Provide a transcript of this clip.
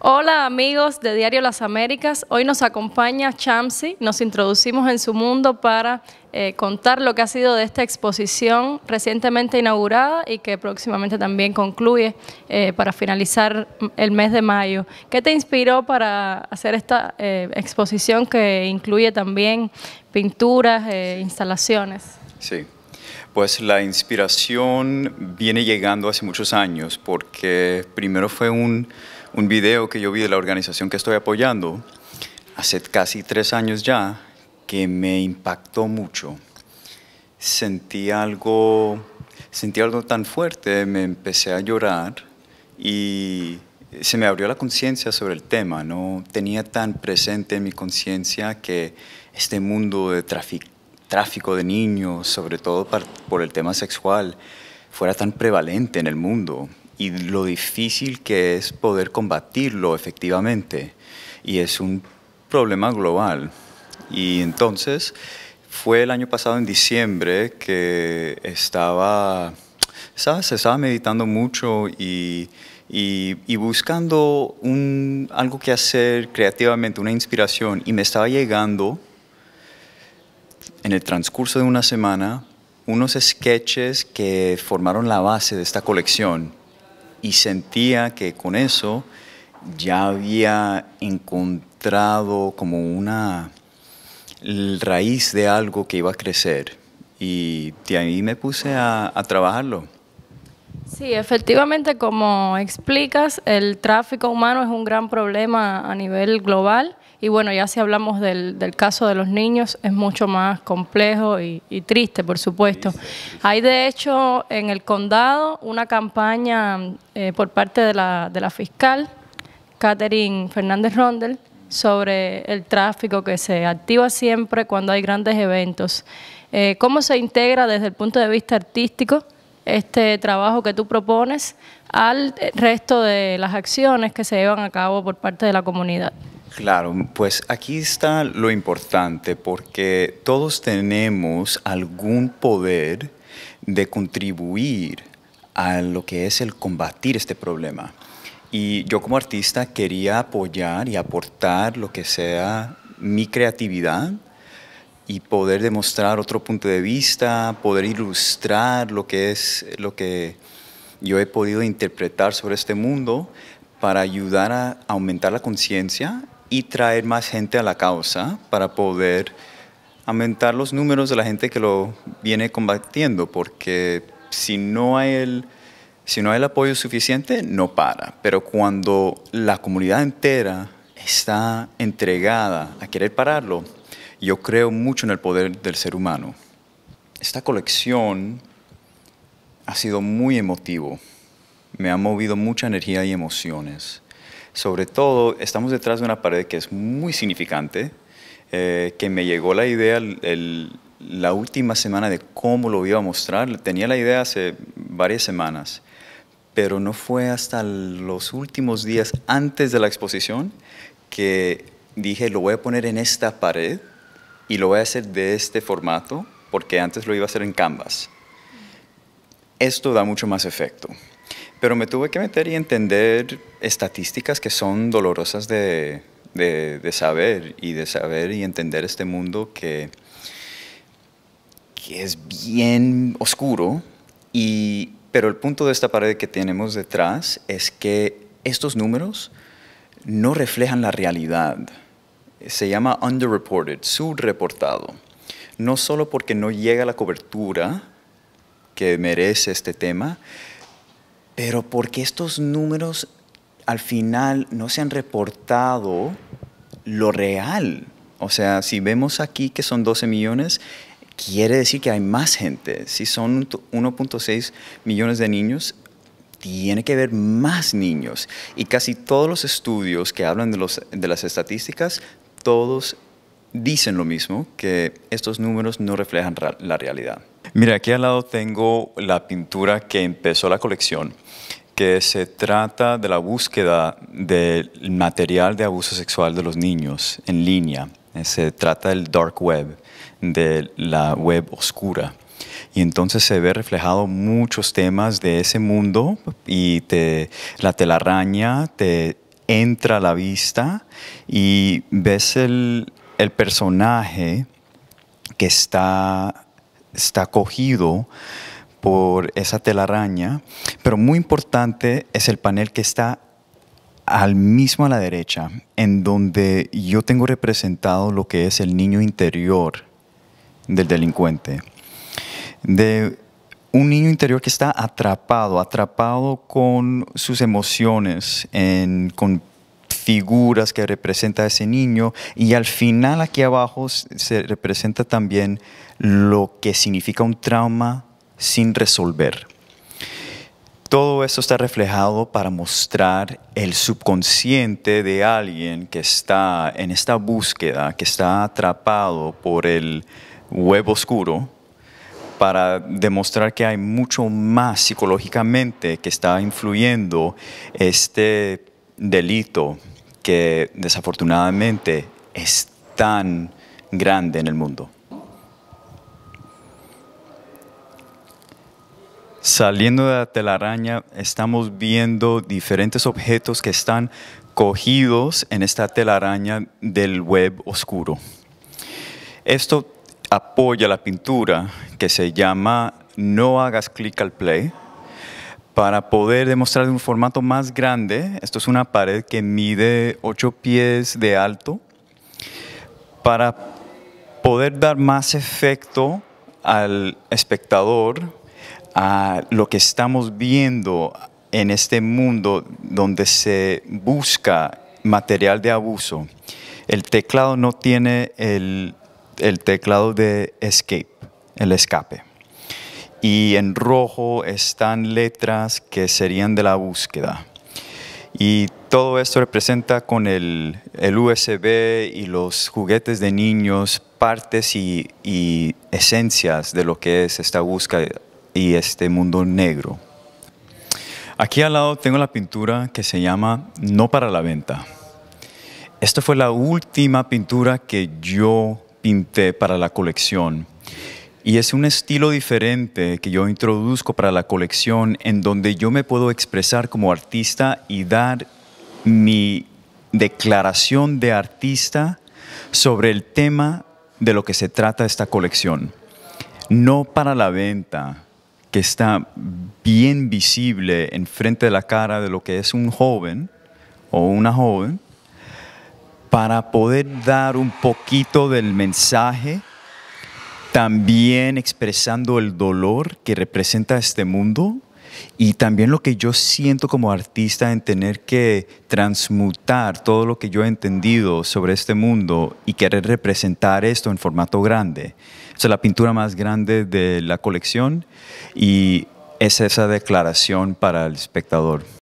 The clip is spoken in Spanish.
Hola amigos de Diario Las Américas, hoy nos acompaña Chamsi, nos introducimos en su mundo para eh, contar lo que ha sido de esta exposición recientemente inaugurada y que próximamente también concluye eh, para finalizar el mes de mayo. ¿Qué te inspiró para hacer esta eh, exposición que incluye también pinturas, e instalaciones? Sí, pues la inspiración viene llegando hace muchos años porque primero fue un un video que yo vi de la organización que estoy apoyando hace casi tres años ya que me impactó mucho. Sentí algo, sentí algo tan fuerte, me empecé a llorar y se me abrió la conciencia sobre el tema. No tenía tan presente en mi conciencia que este mundo de tráfico de niños, sobre todo por el tema sexual, fuera tan prevalente en el mundo y lo difícil que es poder combatirlo efectivamente. Y es un problema global. Y entonces fue el año pasado en diciembre que estaba, ¿sabes? estaba meditando mucho y, buscando algo que hacer creativamente, una inspiración. Y me estaba llegando en el transcurso de una semana unos sketches que formaron la base de esta colección y sentía que con eso ya había encontrado como una raíz de algo que iba a crecer y de ahí me puse a, a trabajarlo. Sí, efectivamente, como explicas, el tráfico humano es un gran problema a nivel global y bueno, ya si hablamos del, caso de los niños, es mucho más complejo y, triste, por supuesto. Hay de hecho en el condado una campaña eh, por parte de la, fiscal, Catherine Fernández Rondel, sobre el tráfico que se activa siempre cuando hay grandes eventos. Eh, ¿Cómo se integra desde el punto de vista artístico este trabajo que tú propones al resto de las acciones que se llevan a cabo por parte de la comunidad? Claro, pues aquí está lo importante, porque todos tenemos algún poder de contribuir a lo que es el combatir este problema. Y yo como artista quería apoyar y aportar lo que sea mi creatividad y poder demostrar otro punto de vista, poder ilustrar lo que es lo que yo he podido interpretar sobre este mundo para ayudar a aumentar la conciencia y traer más gente a la causa para poder aumentar los números de la gente que lo viene combatiendo, porque si no hay el, si no el apoyo suficiente, no para. Pero cuando la comunidad entera está entregada a querer pararlo, yo creo mucho en el poder del ser humano. Esta colección ha sido muy emotivo, me ha movido mucha energía y emociones. Sobre todo, estamos detrás de una pared que es muy significante, eh, que me llegó la idea la última semana de cómo lo iba a mostrar. Tenía la idea hace varias semanas, pero no fue hasta los últimos días antes de la exposición que dije, lo voy a poner en esta pared y lo voy a hacer de este formato, porque antes lo iba a hacer en Canvas. Esto da mucho más efecto pero me tuve que meter y entender estadísticas que son dolorosas de, de, saber y de saber y entender este mundo que, que es bien oscuro, y, pero el punto de esta pared que tenemos detrás es que estos números no reflejan la realidad. Se llama underreported, subreportado. No solo porque no llega la cobertura que merece este tema, pero porque estos números al final no se han reportado lo real. O sea, si vemos aquí que son 12 millones, quiere decir que hay más gente. Si son 1.6 millones de niños, tiene que haber más niños. Y casi todos los estudios que hablan de, de las estadísticas, todos dicen lo mismo, que estos números no reflejan la realidad. Mira, aquí al lado tengo la pintura que empezó la colección, que se trata de la búsqueda del material de abuso sexual de los niños en línea. Se trata del dark web, de la web oscura. Y entonces se ve reflejado muchos temas de ese mundo y te, la telaraña te entra a la vista y ves el, el personaje que está está cogido por esa telaraña, pero muy importante es el panel que está al mismo a la derecha, en donde yo tengo representado lo que es el niño interior del delincuente. De un niño interior que está atrapado, atrapado con sus emociones, en, con figuras que representa a ese niño y al final aquí abajo se representa también lo que significa un trauma sin resolver. Todo eso está reflejado para mostrar el subconsciente de alguien que está en esta búsqueda, que está atrapado por el huevo oscuro, para demostrar que hay mucho más psicológicamente que está influyendo este delito que desafortunadamente es tan grande en el mundo. Saliendo de la telaraña, estamos viendo diferentes objetos que están cogidos en esta telaraña del web oscuro. Esto apoya la pintura que se llama No hagas clic al play, para poder demostrar un formato más grande, esto es una pared que mide 8 pies de alto, para poder dar más efecto al espectador a lo que estamos viendo en este mundo donde se busca material de abuso. El teclado no tiene el, el teclado de escape, el escape y en rojo están letras que serían de la búsqueda. Y todo esto representa con el, USB y los juguetes de niños partes y, y, esencias de lo que es esta búsqueda y este mundo negro. Aquí al lado tengo la pintura que se llama No para la venta. Esta fue la última pintura que yo pinté para la colección. Y es un estilo diferente que yo introduzco para la colección en donde yo me puedo expresar como artista y dar mi declaración de artista sobre el tema de lo que se trata esta colección. No para la venta, que está bien visible enfrente de la cara de lo que es un joven o una joven, para poder dar un poquito del mensaje también expresando el dolor que representa este mundo y también lo que yo siento como artista en tener que transmutar todo lo que yo he entendido sobre este mundo y querer representar esto en formato grande. Es la pintura más grande de la colección y es esa declaración para el espectador.